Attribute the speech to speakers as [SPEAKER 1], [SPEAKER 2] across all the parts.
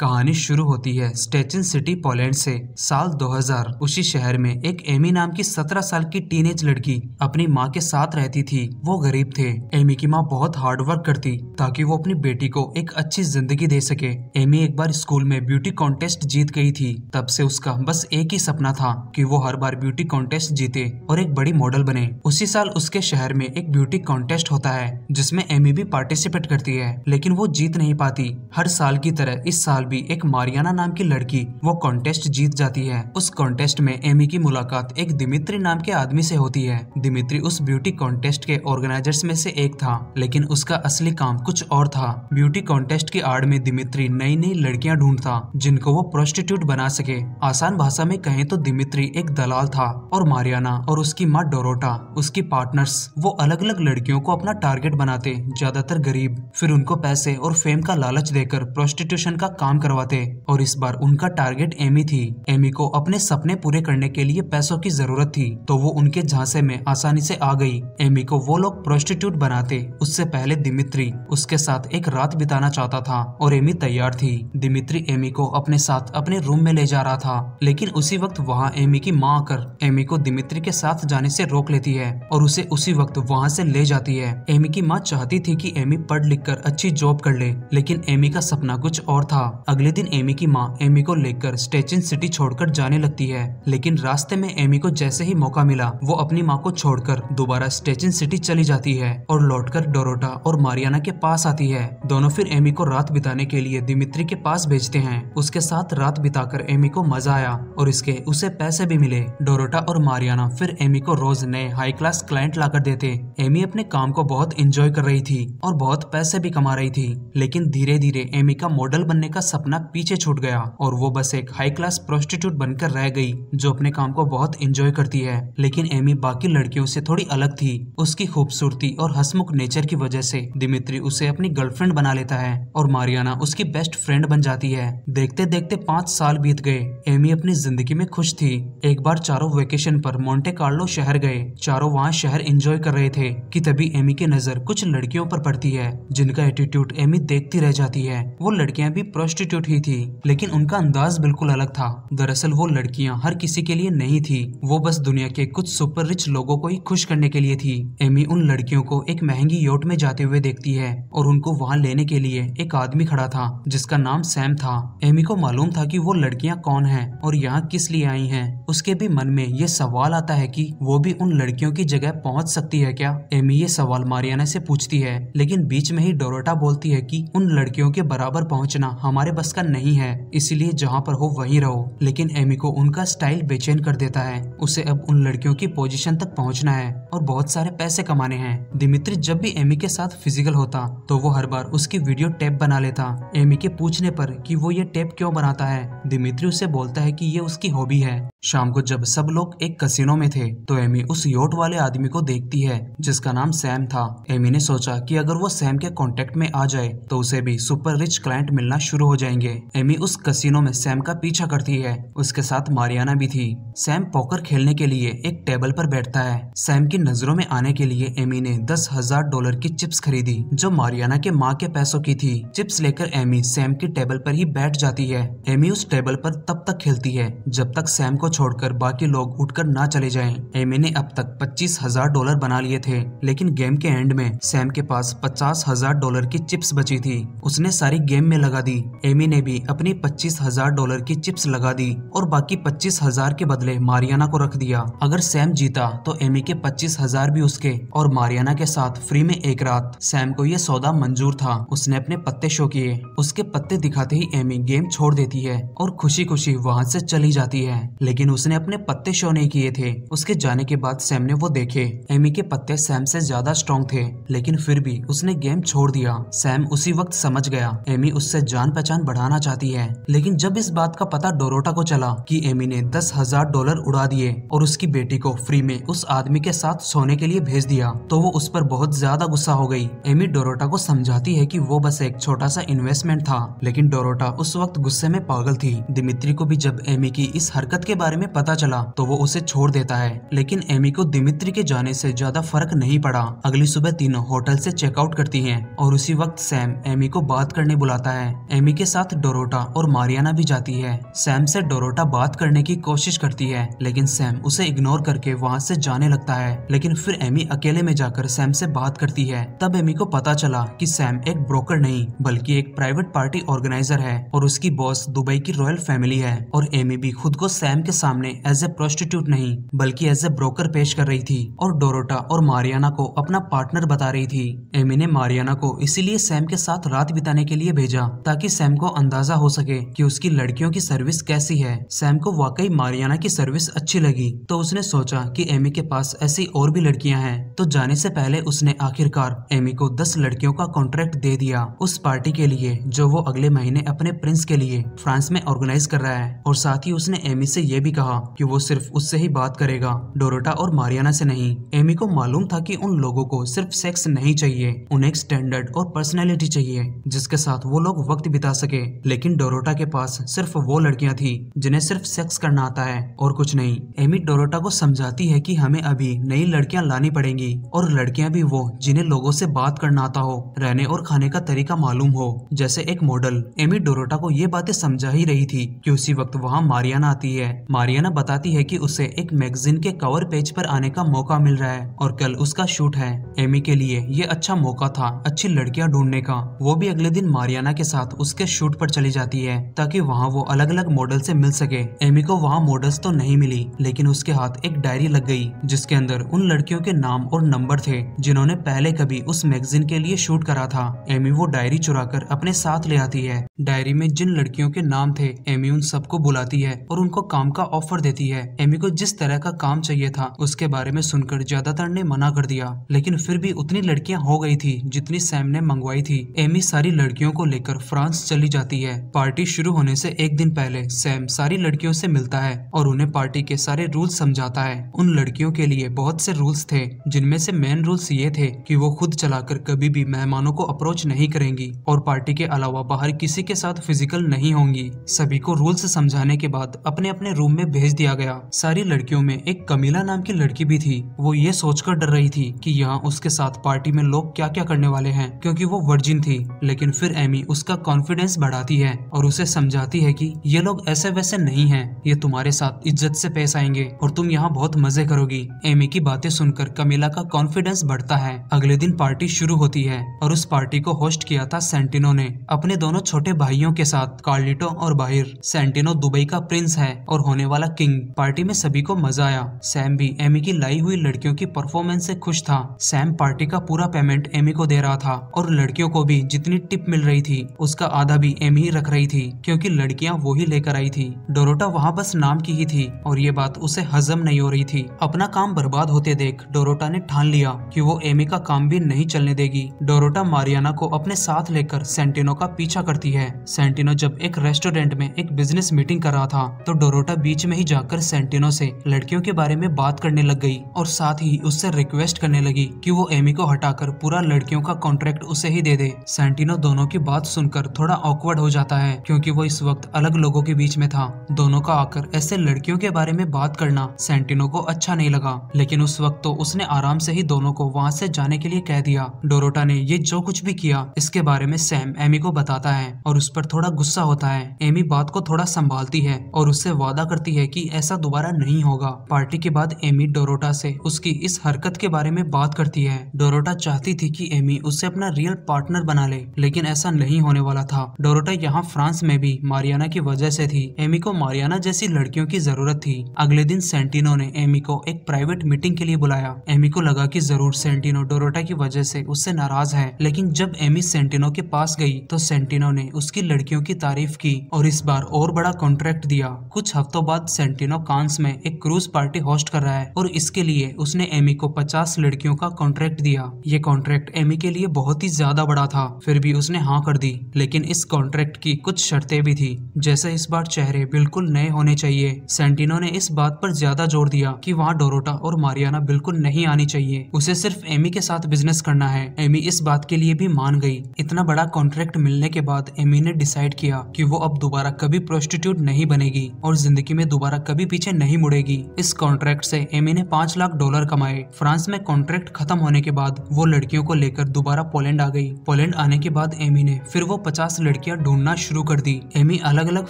[SPEAKER 1] कहानी शुरू होती है स्टेचिन सिटी पोलैंड से साल 2000 उसी शहर में एक एमी नाम की 17 साल की टीनेज लड़की अपनी माँ के साथ रहती थी वो गरीब थे एमी की माँ बहुत हार्ड वर्क करती ताकि वो अपनी बेटी को एक अच्छी जिंदगी दे सके एमी एक बार स्कूल में ब्यूटी कॉन्टेस्ट जीत गई थी तब से उसका बस एक ही सपना था की वो हर बार ब्यूटी कॉन्टेस्ट जीते और एक बड़ी मॉडल बने उसी साल उसके शहर में एक ब्यूटी कॉन्टेस्ट होता है जिसमे एमी भी पार्टिसिपेट करती है लेकिन वो जीत नहीं पाती हर साल की तरह इस साल भी एक मारियाना नाम की लड़की वो कॉन्टेस्ट जीत जाती है उस कॉन्टेस्ट में एमी की मुलाकात एक दिमित्री नाम के आदमी से होती है दिमित्री उस ब्यूटी कॉन्टेस्ट के ऑर्गेनाइजर्स में से एक था लेकिन उसका असली काम कुछ और था ब्यूटी कॉन्टेस्ट की आड़ में दिमित्री नई नई लड़कियाँ ढूंढता जिनको वो प्रोस्टिट्यूट बना सके आसान भाषा में कहें तो दिमित्री एक दलाल था और मारियाना और उसकी माँ डोरोटा उसकी पार्टनर्स वो अलग अलग लड़कियों को अपना टारगेट बनाते ज्यादातर गरीब फिर उनको पैसे और फेम का लालच देकर प्रोस्टिट्यूशन का काम करवाते और इस बार उनका टारगेट एमी थी एमी को अपने सपने पूरे करने के लिए पैसों की जरूरत थी तो वो उनके झांसे में आसानी से आ गई एमी को वो लोग प्रोस्टिट्यूट बनाते उससे पहले दिमित्री उसके साथ एक रात बिताना चाहता था और एमी तैयार थी दिमित्री एमी को अपने साथ अपने रूम में ले जा रहा था लेकिन उसी वक्त वहाँ एमी की माँ आकर एमी को दिमित्री के साथ जाने से रोक लेती है और उसे उसी वक्त वहाँ से ले जाती है एमी की माँ चाहती थी कि एमी पढ़ लिख कर अच्छी जॉब कर ले लेकिन एमी का सपना कुछ और था अगले दिन एमी की माँ एमी को लेकर स्टेचिन सिटी छोड़कर जाने लगती है लेकिन रास्ते में एमी को जैसे ही मौका मिला वो अपनी माँ को छोड़कर दोबारा स्टेचिन सिटी चली जाती है और लौटकर डोरोटा और मारियाना के पास आती है दोनों फिर एमी को रात बिताने के लिए दिमित्री के पास भेजते हैं उसके साथ रात बिताकर एमी को मजा आया और इसके उसे पैसे भी मिले डोरोटा और मारियाना फिर एमी को रोज नए हाई क्लास क्लाइंट लाकर देते एमी अपने काम को बहुत इंजॉय कर रही थी और बहुत पैसे भी कमा रही थी लेकिन धीरे धीरे एमी का मॉडल बनने का सपना पीछे छूट गया और वो बस एक हाई क्लास प्रोस्टिट्यूट बनकर रह गई जो अपने काम को बहुत इंजॉय करती है लेकिन एमी बाकी लड़कियों से थोड़ी अलग थी उसकी खूबसूरती और हसमुख नेचर की वजह से दिमित्री उसे अपनी गर्लफ्रेंड बना लेता है और मारियाना उसकी बेस्ट फ्रेंड बन जाती है देखते देखते पांच साल बीत गए एमी अपनी जिंदगी में खुश थी एक बार चारों वेकेशन पर मोन्टे कार्लो शहर गए चारों वहाँ शहर एंजॉय कर रहे थे कि तभी एमी की नजर कुछ लड़कियों पर पड़ती है जिनका एटीट्यूड एमी देखती रह जाती है वो लड़कियां भी प्रोस्ट प्रॉस्टिट्यूट ही थी लेकिन उनका अंदाज बिल्कुल अलग था दरअसल वो लड़कियां हर किसी के लिए नहीं थी वो बस दुनिया के कुछ सुपर रिच लोगों को ही खुश करने के लिए थी एमी उन लड़कियों को एक महंगी योट में जाते हुए देखती है और उनको वहाँ लेने के लिए एक आदमी खड़ा था जिसका नाम सैम था एमी को मालूम था की वो लड़कियाँ कौन है और यहाँ किस लिए आई है उसके भी मन में ये सवाल आता है की वो भी उन लड़कियों की जगह पहुँच सकती है क्या एमी ये सवाल मारियाना से पूछती है लेकिन बीच में ही डोरोटा बोलती है की उन लड़कियों के बराबर पहुँचना हमारे तुम्हारे बस का नहीं है इसीलिए जहाँ पर हो वहीं रहो लेकिन एमी को उनका स्टाइल बेचैन कर देता है उसे अब उन लड़कियों की पोजीशन तक पहुँचना है और बहुत सारे पैसे कमाने हैं दिमित्री जब भी एमी के साथ फिजिकल होता तो वो हर बार उसकी वीडियो टेप बना लेता एमी के पूछने पर कि वो ये टेप क्यों बनाता है दिमित्री उसे बोलता है कि ये उसकी हॉबी है शाम को जब सब लोग एक कसिनो में थे तो एमी उस योट वाले आदमी को देखती है जिसका नाम सैम था एमी ने सोचा कि अगर वो सैम के कांटेक्ट में आ जाए तो उसे भी सुपर रिच क्लाइंट मिलना शुरू हो जाएंगे एमी उस कसिनो में सैम का पीछा करती है उसके साथ मारियाना भी थी सैम पोकर खेलने के लिए एक टेबल पर बैठता है सैम की नजरों में आने के लिए एमी ने दस हजार डॉलर की चिप्स खरीदी जो मारियाना के माँ के पैसों की थी चिप्स लेकर एमी सैम की टेबल पर ही बैठ जाती है एमी उस टेबल पर तब तक खेलती है जब तक सैम को छोड़कर बाकी लोग उठकर ना चले जाएं। एमी ने अब तक पच्चीस हजार डॉलर बना लिए थे लेकिन गेम के एंड में सैम के पास पचास हजार डॉलर की चिप्स बची थी उसने सारी गेम में लगा दी एमी ने भी अपनी पच्चीस हजार डॉलर की चिप्स लगा दी और बाकी पच्चीस हजार के बदले मारियाना को रख दिया अगर सैम जीता तो एमी के पच्चीस हजार भी उसके और मारियाना के साथ फ्री में एक रात सैम को यह सौदा मंजूर था उसने अपने पत्ते शो किए उसके पत्ते दिखाते ही एमी गेम छोड़ देती है और खुशी खुशी वहाँ से चली जाती है लेकिन उसने अपने पत्ते शो नहीं किए थे उसके जाने के बाद सैम ने वो देखे एमी के पत्ते सैम से ज्यादा स्ट्रॉन्ग थे लेकिन फिर भी उसने गेम छोड़ दिया सैम उसी वक्त समझ गया एमी उससे जान पहचान उत्पादन बढ़ाना चाहती है लेकिन जब इस बात का पता डोरोटा को चला कि एमी ने दस हजार डॉलर उड़ा दिए और उसकी बेटी को फ्री में उस आदमी के साथ सोने के लिए भेज दिया तो वो उस पर बहुत ज्यादा गुस्सा हो गई एमी डोरोटा को समझाती है कि वो बस एक छोटा सा इन्वेस्टमेंट था लेकिन डोरोटा उस वक्त गुस्से में पागल थी दिमित्री को भी जब एमी की इस हरकत के बारे में पता चला तो वो उसे छोड़ देता है लेकिन एमी को दिमित्री के जाने से ज्यादा फर्क नहीं पड़ा अगली सुबह तीनों होटल से चेकआउट करती है और उसी वक्त सैम एमी को बात करने बुलाता है एमी के साथ डोरोटा और मारियाना भी जाती है सैम से डोरोटा बात करने की कोशिश करती है लेकिन सैम उसे इग्नोर करके वहाँ से जाने लगता है लेकिन फिर एमी अकेले में जाकर सैम से बात करती है तब एमी को पता चला कि सैम एक ब्रोकर नहीं बल्कि एक प्राइवेट पार्टी ऑर्गेनाइजर है और उसकी बॉस दुबई की रॉयल फैमिली है और एमी भी खुद को सैम के सामने एज ए प्रोस्टिट्यूट नहीं बल्कि एज ए ब्रोकर पेश कर रही थी और डोरोटा और मारियाना को अपना पार्टनर बता रही थी एमी ने मारियाना को इसीलिए सैम के साथ रात बिताने के लिए भेजा ताकि सैम सैम को अंदाजा हो सके कि उसकी लड़कियों की सर्विस कैसी है सैम को वाकई मारियाना की सर्विस अच्छी लगी तो उसने सोचा कि एमी के पास ऐसी और भी लड़कियां हैं तो जाने से पहले उसने आखिरकार एमी को दस लड़कियों का कॉन्ट्रैक्ट दे दिया उस पार्टी के लिए जो वो अगले महीने अपने प्रिंस के लिए फ्रांस में ऑर्गेनाइज कर रहा है और साथ ही उसने एमी से ये भी कहा की वो सिर्फ उससे ही बात करेगा डोरोटा और मारियाना से नहीं एमी को मालूम था की उन लोगों को सिर्फ सेक्स नहीं चाहिए उन्हें स्टैंडर्ड और पर्सनैलिटी चाहिए जिसके साथ वो लोग वक्त बिता सके लेकिन डोरोटा के पास सिर्फ वो लड़कियां थी जिन्हें सिर्फ सेक्स करना आता है और कुछ नहीं एमी डोरोटा को समझाती है कि हमें अभी नई लड़कियां लानी पड़ेंगी और लड़कियां भी वो जिन्हें लोगों से बात करना आता हो रहने और खाने का तरीका मालूम हो जैसे एक मॉडल एमी डोरोटा को ये बातें समझा ही रही थी की उसी वक्त वहाँ मारियाना आती है मारियाना बताती है की उसे एक मैगजीन के कवर पेज पर आने का मौका मिल रहा है और कल उसका शूट है एमी के लिए ये अच्छा मौका था अच्छी लड़कियाँ ढूंढने का वो भी अगले दिन मारियाना के साथ उसके शूट पर चली जाती है ताकि वहाँ वो अलग अलग मॉडल से मिल सके एमी को वहाँ मॉडल्स तो नहीं मिली लेकिन उसके हाथ एक डायरी लग गई जिसके अंदर उन लड़कियों के नाम और नंबर थे जिन्होंने पहले कभी उस मैगजीन के लिए शूट करा था एमी वो डायरी कर अपने साथ ले आती है डायरी में जिन लड़कियों के नाम थे एमी उन सबको बुलाती है और उनको काम का ऑफर देती है एमी को जिस तरह का काम चाहिए था उसके बारे में सुनकर ज्यादातर ने मना कर दिया लेकिन फिर भी उतनी लड़कियां हो गई थी जितनी सैम ने मंगवाई थी एमी सारी लड़कियों को लेकर फ्रांस चली चली जाती है पार्टी शुरू होने से एक दिन पहले सैम सारी लड़कियों से मिलता है और उन्हें पार्टी के सारे रूल्स समझाता है उन लड़कियों के लिए बहुत से रूल्स थे जिनमें से मेन रूल्स ये थे कि वो खुद चलाकर कभी भी मेहमानों को अप्रोच नहीं करेंगी और पार्टी के अलावा बाहर किसी के साथ फिजिकल नहीं होंगी सभी को रूल्स समझाने के बाद अपने अपने रूम में भेज दिया गया सारी लड़कियों में एक कमीला नाम की लड़की भी थी वो ये सोचकर डर रही थी की यहाँ उसके साथ पार्टी में लोग क्या क्या करने वाले है क्यूँकी वो वर्जिन थी लेकिन फिर एमी उसका कॉन्फिडेंस कॉन्फिडेंस बढ़ाती है और उसे समझाती है कि ये लोग ऐसे वैसे नहीं है ये तुम्हारे साथ इज्जत से पेश आएंगे और तुम यहाँ बहुत मजे करोगी एमी की बातें सुनकर कमिला का कॉन्फिडेंस बढ़ता है अगले दिन पार्टी शुरू होती है और उस पार्टी को होस्ट किया था सेंटिनो ने अपने दोनों छोटे भाइयों के साथ कार्लिटो और बाहिर सेंटिनो दुबई का प्रिंस है और होने वाला किंग पार्टी में सभी को मजा आया सैम भी एमी की लाई हुई लड़कियों की परफॉर्मेंस से खुश था सैम पार्टी का पूरा पेमेंट एमी को दे रहा था और लड़कियों को भी जितनी टिप मिल रही थी उसका आधा अभी एम ही रख रही थी क्योंकि लड़कियां वो ही लेकर आई थी डोरोटा वहाँ बस नाम की ही थी और ये बात उसे हजम नहीं हो रही थी अपना काम बर्बाद होते देख डोरोटा ने ठान लिया कि वो एमी का काम भी नहीं चलने देगी डोरोटा मारियाना को अपने साथ लेकर सेंटिनो का पीछा करती है सेंटिनो जब एक रेस्टोरेंट में एक बिजनेस मीटिंग कर रहा था तो डोरोटा बीच में ही जाकर सेंटिनो से लड़कियों के बारे में बात करने लग गई और साथ ही उससे रिक्वेस्ट करने लगी कि वो एमी को हटाकर पूरा लड़कियों का कॉन्ट्रैक्ट उसे ही दे दे सेंटिनो दोनों की बात सुनकर थोड़ा ऑकवर्ड हो जाता है क्योंकि वो इस वक्त अलग लोगों के बीच में था दोनों का आकर ऐसे लड़कियों के बारे में बात करना सेंटिनो को अच्छा नहीं लगा लेकिन उस वक्त तो उसने आराम से ही दोनों को वहाँ से जाने के लिए कह दिया डोरोटा ने ये जो कुछ भी किया इसके बारे में सैम एमी को बताता है और उस पर थोड़ा गुस्सा होता है एमी बात को थोड़ा संभालती है और उससे वादा करती है की ऐसा दोबारा नहीं होगा पार्टी के बाद एमी डोरोटा से उसकी इस हरकत के बारे में बात करती है डोरोटा चाहती थी कि एमी उसे अपना रियल पार्टनर बना ले लेकिन ऐसा नहीं होने वाला था डोरोटा यहाँ फ्रांस में भी मारियाना की वजह से थी एमी को मारियाना जैसी लड़कियों की जरूरत थी अगले दिन सेंटिनो ने एमी को एक प्राइवेट मीटिंग के लिए बुलाया एमी को लगा कि जरूर सेंटिनो डोरोटा की वजह से उससे नाराज है लेकिन जब एमी सेंटिनो के पास गई तो सेंटिनो ने उसकी लड़कियों की तारीफ की और इस बार और बड़ा कॉन्ट्रैक्ट दिया कुछ हफ्तों बाद सेंटिनो कांस में एक क्रूज पार्टी होस्ट कर रहा है और इसके लिए उसने एमी को पचास लड़कियों का कॉन्ट्रैक्ट दिया ये कॉन्ट्रैक्ट एमी के लिए बहुत ही ज्यादा बड़ा था फिर भी उसने हाँ कर दी लेकिन इस इस कॉन्ट्रैक्ट की कुछ शर्तें भी थी जैसे इस बार चेहरे बिल्कुल नए होने चाहिए सेंटिनो ने इस बात पर ज्यादा जोर दिया कि वहाँ डोरोटा और मारियाना बिल्कुल नहीं आनी चाहिए उसे सिर्फ एमी के साथ बिजनेस करना है एमी इस बात के लिए भी मान गई इतना बड़ा कॉन्ट्रैक्ट मिलने के बाद एमी ने डिसाइड किया कि वो अब दोबारा कभी प्रोस्टिट्यूट नहीं बनेगी और जिंदगी में दोबारा कभी पीछे नहीं मुड़ेगी इस कॉन्ट्रैक्ट से एमी ने पांच लाख डॉलर कमाए फ्रांस में कॉन्ट्रैक्ट खत्म होने के बाद वो लड़कियों को लेकर दोबारा पोलैंड आ गई पोलैंड आने के बाद एमी ने फिर वो पचास लड़कियां ढूंढना शुरू कर दी एमी अलग अलग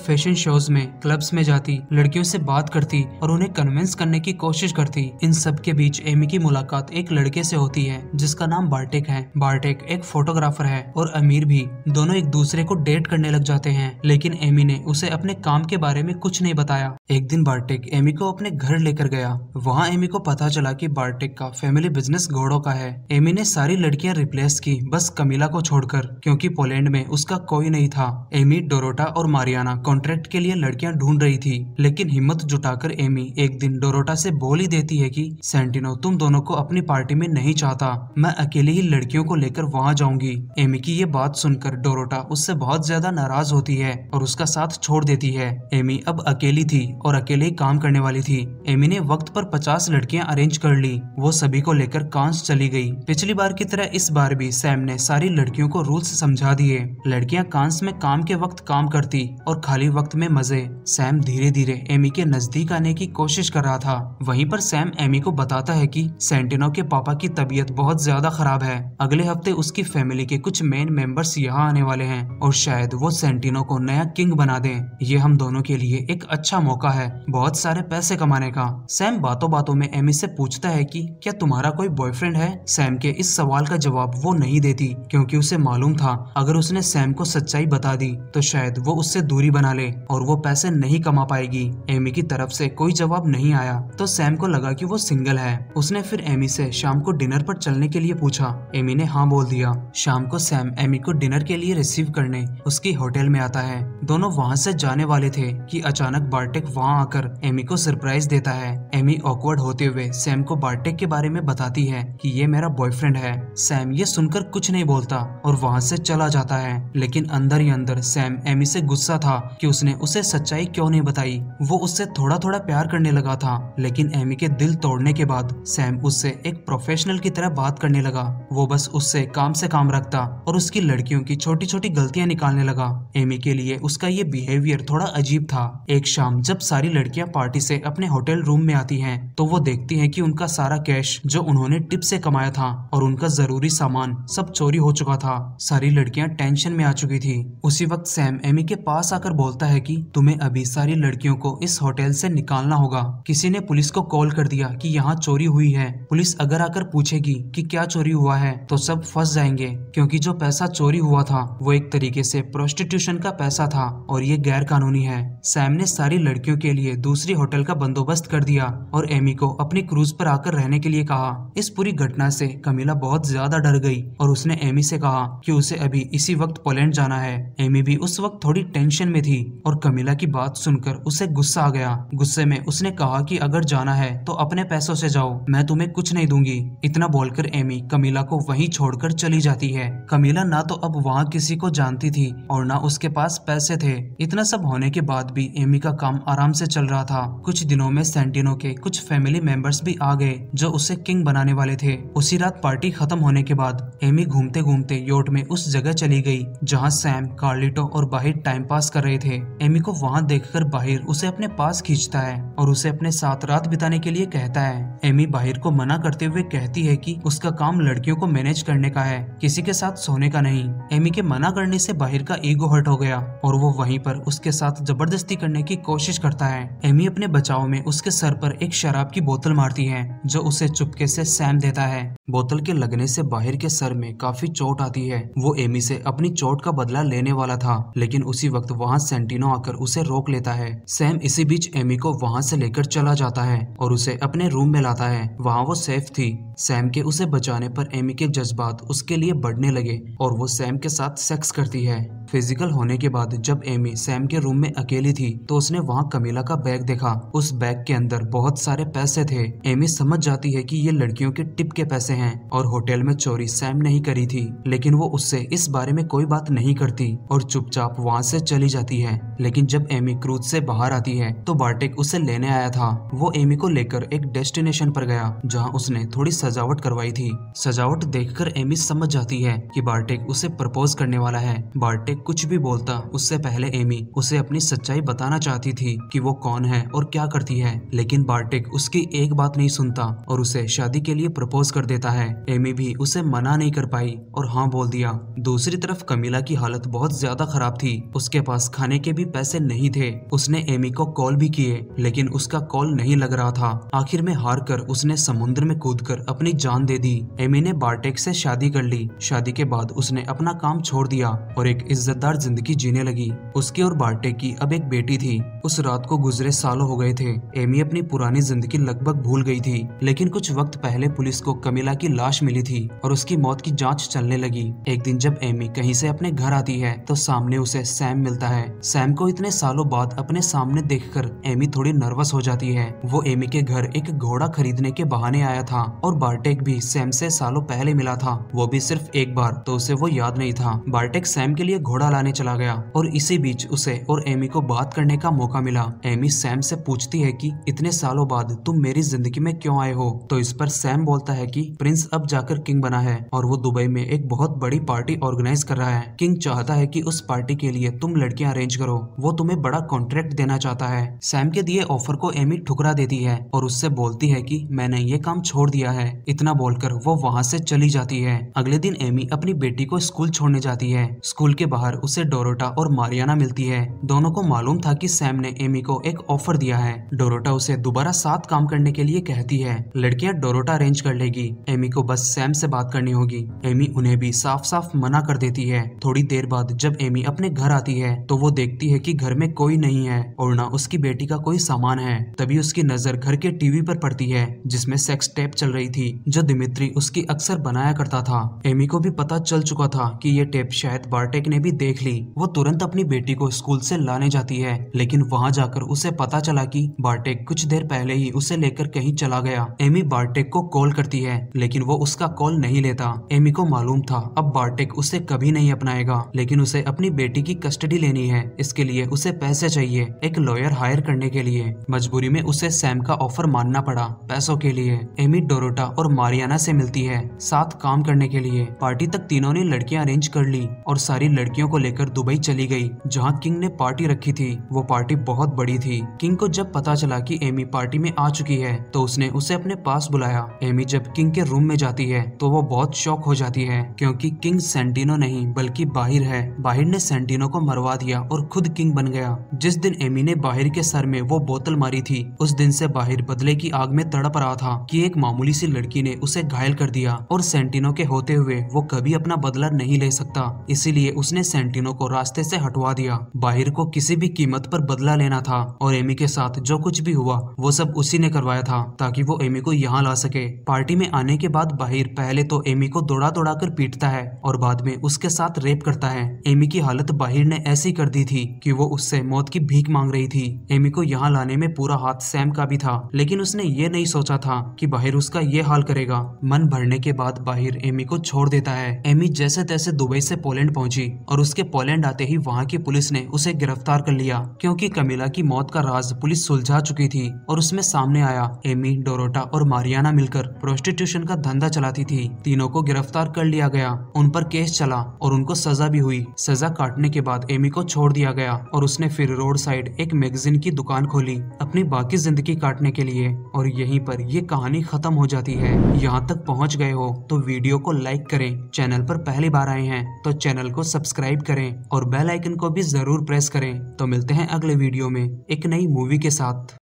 [SPEAKER 1] फैशन शोज में क्लब्स में जाती लड़कियों से बात करती और उन्हें कन्विंस करने की कोशिश करती इन सब के बीच एमी की मुलाकात एक लड़के से होती है जिसका नाम बार्टेक है बार्टेक एक फोटोग्राफर है और अमीर भी दोनों एक दूसरे को डेट करने लग जाते हैं लेकिन एमी ने उसे अपने काम के बारे में कुछ नहीं बताया एक दिन बार्टेक एमी को अपने घर लेकर गया वहाँ एमी को पता चला की बार्टेक का फैमिली बिजनेस घोड़ों का है एमी ने सारी लड़कियाँ रिप्लेस की बस कमीला को छोड़कर क्योंकि पोलैंड में उसका कोई में नहीं था एमी डोरोटा और मारियाना कॉन्ट्रैक्ट के लिए लड़कियां ढूंढ रही थी लेकिन हिम्मत जुटाकर एमी एक दिन डोरोटा से बोल ही देती है कि सेंटिनो तुम दोनों को अपनी पार्टी में नहीं चाहता मैं अकेली ही लड़कियों को लेकर वहाँ जाऊंगी एमी की ये बात सुनकर डोरोटा उससे बहुत ज्यादा नाराज होती है और उसका साथ छोड़ देती है एमी अब अकेली थी और अकेले ही काम करने वाली थी एमी ने वक्त पर पचास लड़कियां अरेंज कर ली वो सभी को लेकर कांस चली गई पिछली बार की तरह इस बार भी सैम ने सारी लड़कियों को रूल्स समझा दिए लड़कियां फ्रांस में काम के वक्त काम करती और खाली वक्त में मजे सैम धीरे धीरे एमी के नजदीक आने की कोशिश कर रहा था वहीं पर सैम एमी को बताता है कि सेंटिनो के पापा की तबीयत बहुत ज्यादा खराब है अगले हफ्ते उसकी फैमिली के कुछ मेन मेंबर्स यहाँ आने वाले हैं और शायद वो सेंटिनो को नया किंग बना दे ये हम दोनों के लिए एक अच्छा मौका है बहुत सारे पैसे कमाने का सैम बातों बातों में एमी से पूछता है की क्या तुम्हारा कोई बॉयफ्रेंड है सैम के इस सवाल का जवाब वो नहीं देती क्यूँकी उसे मालूम था अगर उसने सैम को सच सच्चाई बता दी तो शायद वो उससे दूरी बना ले और वो पैसे नहीं कमा पाएगी एमी की तरफ से कोई जवाब नहीं आया तो सैम को लगा कि वो सिंगल है उसने फिर एमी से शाम को डिनर पर चलने के लिए पूछा एमी ने हाँ बोल दिया शाम को सैम एमी को डिनर के लिए रिसीव करने उसकी होटल में आता है दोनों वहाँ से जाने वाले थे कि अचानक बार्टेक वहाँ आकर एमी को सरप्राइज देता है एमी ऑकवर्ड होते हुए सैम को बार्टेक के बारे में बताती है कि ये मेरा बॉयफ्रेंड है सैम ये सुनकर कुछ नहीं बोलता और वहाँ से चला जाता है लेकिन अंदर ही अंदर सैम एमी से गुस्सा था कि उसने उसे सच्चाई क्यों नहीं बताई वो उससे थोड़ा थोड़ा प्यार करने लगा था लेकिन एमी के दिल तोड़ने के बाद सैम उससे एक प्रोफेशनल की तरह बात करने लगा वो बस उससे काम से काम रखता और उसकी लड़कियों की छोटी छोटी गलतियां निकालने लगा एमी के लिए उसका ये बिहेवियर थोड़ा अजीब था एक शाम जब सारी लड़कियाँ पार्टी से अपने होटल रूम में आती है तो वो देखती है की उनका सारा कैश जो उन्होंने टिप से कमाया था और उनका जरूरी सामान सब चोरी हो चुका था सारी लड़कियाँ टेंशन में आ चुकी थी थी उसी वक्त सैम एमी के पास आकर बोलता है कि तुम्हें अभी सारी लड़कियों को इस होटल से निकालना होगा किसी ने पुलिस को कॉल कर दिया कि यहाँ चोरी हुई है पुलिस अगर आकर पूछेगी कि क्या चोरी हुआ है तो सब फंस जाएंगे क्योंकि जो पैसा चोरी हुआ था वो एक तरीके से प्रोस्टिट्यूशन का पैसा था और ये गैर कानूनी है सैम ने सारी लड़कियों के लिए दूसरी होटल का बंदोबस्त कर दिया और एमी को अपने क्रूज पर आकर रहने के लिए कहा इस पूरी घटना से कमीला बहुत ज्यादा डर गई और उसने एमी से कहा कि उसे अभी इसी वक्त पोलैंड जाना है एमी भी उस वक्त थोड़ी टेंशन में थी और कमिला की बात सुनकर उसे गुस्सा आ गया गुस्से में उसने कहा कि अगर जाना है तो अपने पैसों से जाओ मैं तुम्हें कुछ नहीं दूंगी इतना बोलकर एमी कमिला को वहीं छोड़कर चली जाती है कमिला ना तो अब वहाँ किसी को जानती थी और ना उसके पास पैसे थे इतना सब होने के बाद भी एमी का काम आराम से चल रहा था कुछ दिनों में सेंटिनो के कुछ फैमिली मेंबर्स भी आ गए जो उसे किंग बनाने वाले थे उसी रात पार्टी खत्म होने के बाद एमी घूमते घूमते योट में उस जगह चली गई जहाँ सैम कार्लिटो और बाहिर टाइम पास कर रहे थे एमी को वहाँ देखकर बाहिर उसे अपने पास खींचता है और उसे अपने साथ रात बिताने के लिए कहता है एमी बाहिर को मना करते हुए कहती है कि उसका काम लड़कियों को मैनेज करने का है किसी के साथ सोने का नहीं एमी के मना करने से बाहिर का ईगो हर्ट हो गया और वो वहीं पर उसके साथ जबरदस्ती करने की कोशिश करता है एमी अपने बचाव में उसके सर पर एक शराब की बोतल मारती है जो उसे चुपके से सैम देता है बोतल के लगने से बाहिर के सर में काफी चोट आती है वो एमी से अपनी चोट का बदला बदला लेने वाला था लेकिन उसी वक्त वहाँ सेंटिनो आकर उसे रोक लेता है सैम इसी बीच एमी को वहाँ से लेकर चला जाता है और उसे अपने रूम में लाता है वहाँ वो सेफ थी सैम के उसे बचाने पर एमी के जज्बात उसके लिए बढ़ने लगे और वो सैम के साथ सेक्स करती है फिजिकल होने के बाद जब एमी सैम के रूम में अकेली थी तो उसने वहाँ कमीला का बैग देखा उस बैग के अंदर बहुत सारे पैसे थे एमी समझ जाती है कि ये लड़कियों के टिप के पैसे हैं और होटल में चोरी सैम नहीं करी थी लेकिन वो उससे इस बारे में कोई बात नहीं करती और चुपचाप वहाँ से चली जाती है लेकिन जब एमी क्रूज से बाहर आती है तो बार्टेक उसे लेने आया था वो एमी को लेकर एक डेस्टिनेशन पर गया जहाँ उसने थोड़ी सजावट करवाई थी सजावट कर एमी समझ जाती है की बार्टेक उसे प्रपोज करने वाला है बार्टेक कुछ भी बोलता उससे पहले एमी उसे अपनी सच्चाई बताना चाहती थी की वो कौन है और क्या करती है लेकिन बार्टेक उसकी एक बात नहीं सुनता और उसे शादी के लिए प्रपोज कर देता है एमी भी उसे मना नहीं कर पाई और हाँ बोल दिया दूसरी तरफ कमीला की हालत हालत बहुत ज्यादा खराब थी उसके पास खाने के भी पैसे नहीं थे उसने एमी को कॉल भी किए लेकिन उसका कॉल नहीं लग रहा था आखिर में हार कर उसने समुद्र में कूद कर अपनी जान दे दी एमी ने बार्टेक से शादी कर ली शादी के बाद उसने अपना काम छोड़ दिया और एक इज्जतदार जिंदगी जीने लगी उसकी और बार्टेक की अब एक बेटी थी उस रात को गुजरे सालों हो गए थे एमी अपनी पुरानी जिंदगी लगभग भूल गई थी लेकिन कुछ वक्त पहले पुलिस को कमिला की लाश मिली थी और उसकी मौत की जाँच चलने लगी एक दिन जब एमी कहीं से अपने घर जाती है तो सामने उसे सैम मिलता है सैम को इतने सालों बाद अपने सामने देखकर एमी थोड़ी नर्वस हो जाती है वो एमी के घर एक घोड़ा खरीदने के बहाने आया था और बार्टेक भी सैम से सालों पहले मिला था वो भी सिर्फ एक बार तो उसे वो याद नहीं था बार्टेक सैम के लिए घोड़ा लाने चला गया और इसी बीच उसे और एमी को बात करने का मौका मिला एमी सैम से पूछती है कि इतने सालों बाद तुम मेरी जिंदगी में क्यों आए हो तो इस पर सैम बोलता है कि प्रिंस अब जाकर किंग बना है और वो दुबई में एक बहुत बड़ी पार्टी ऑर्गेनाइज कर रहा है किंग चाहता है कि उस पार्टी के लिए तुम लड़कियां अरेंज करो वो तुम्हें बड़ा कॉन्ट्रैक्ट देना चाहता है सैम के दिए ऑफर को एमी ठुकरा देती है और उससे बोलती है कि मैंने ये काम छोड़ दिया है इतना बोलकर वो वहाँ से चली जाती है अगले दिन एमी अपनी बेटी को स्कूल छोड़ने जाती है स्कूल के बाहर उसे डोरोटा और मारियाना मिलती है दोनों को मालूम था की सैम ने एमी को एक ऑफर दिया है डोरोटा उसे दोबारा साथ काम करने के लिए कहती है लड़कियाँ डोरोटा अरेंज कर लेगी एमी को बस सैम से बात करनी होगी एमी उन्हें भी साफ साफ मना कर देती है थोड़ी देर देर बाद जब एमी अपने घर आती है तो वो देखती है कि घर में कोई नहीं है और ना उसकी बेटी का कोई सामान है तभी उसकी नजर घर के टीवी पर पड़ती है जिसमें सेक्स टेप चल रही थी जो दिमित्री उसकी अक्सर बनाया करता था एमी को भी पता चल चुका था कि ये टेप शायद बारटेक ने भी देख ली वो तुरंत अपनी बेटी को स्कूल से लाने जाती है लेकिन वहाँ जाकर उसे पता चला की बार्टेक कुछ देर पहले ही उसे लेकर कहीं चला गया एमी बार्टेक को कॉल करती है लेकिन वो उसका कॉल नहीं लेता एमी को मालूम था अब बार्टेक उसे कभी नहीं अपनाएगा लेकिन उसे अपनी बेटी की कस्टडी लेनी है इसके लिए उसे पैसे चाहिए एक लॉयर हायर करने के लिए मजबूरी में उसे सैम का ऑफर मानना पड़ा पैसों के लिए एमी डोरोटा और मारियाना से मिलती है साथ काम करने के लिए पार्टी तक तीनों ने लड़कियां अरेंज कर ली और सारी लड़कियों को लेकर दुबई चली गई जहां किंग ने पार्टी रखी थी वो पार्टी बहुत बड़ी थी किंग को जब पता चला कि एमी पार्टी में आ चुकी है तो उसने उसे अपने पास बुलाया एमी जब किंग के रूम में जाती है तो वो बहुत शौक हो जाती है क्योंकि किंग सेंटिनो नहीं बल्कि बाहर बाहिर है बाहिर ने सेंटिनो को मरवा दिया और खुद किंग बन गया जिस दिन एमी ने बाहिर के सर में वो बोतल मारी थी उस दिन से बाहिर बदले की आग में तड़प रहा था कि एक मामूली सी लड़की ने उसे घायल कर दिया और सेंटिनो के होते हुए वो कभी अपना बदला नहीं ले सकता इसीलिए उसने सेंटिनो को रास्ते से हटवा दिया बाहिर को किसी भी कीमत पर बदला लेना था और एमी के साथ जो कुछ भी हुआ वो सब उसी ने करवाया था ताकि वो एमी को यहाँ ला सके पार्टी में आने के बाद बाहिर पहले तो एमी को दौड़ा दौड़ा कर पीटता है और बाद में उसके साथ रेप करता करता है एमी की हालत बाहिर ने ऐसी कर दी थी कि वो उससे मौत की भीख मांग रही थी एमी को यहाँ लाने में पूरा हाथ सैम का भी था लेकिन उसने ये नहीं सोचा था कि बाहिर उसका ये हाल करेगा मन भरने के बाद बाहिर एमी को छोड़ देता है एमी जैसे तैसे दुबई से पोलैंड पहुंची और उसके पोलैंड आते ही वहाँ की पुलिस ने उसे गिरफ्तार कर लिया क्योंकि कमिला की मौत का राज पुलिस सुलझा चुकी थी और उसमें सामने आया एमी डोरोटा और मारियाना मिलकर प्रोस्टिट्यूशन का धंधा चलाती थी तीनों को गिरफ्तार कर लिया गया उन पर केस चला और उनको सजा भी हुई सजा काटने के बाद एमी को छोड़ दिया गया और उसने फिर रोड साइड एक मैगजीन की दुकान खोली अपनी बाकी जिंदगी काटने के लिए और यहीं पर ये कहानी खत्म हो जाती है यहाँ तक पहुँच गए हो तो वीडियो को लाइक करें चैनल पर पहली बार आए हैं तो चैनल को सब्सक्राइब करें और बेल आइकन को भी जरूर प्रेस करें तो मिलते हैं अगले वीडियो में एक नई मूवी के साथ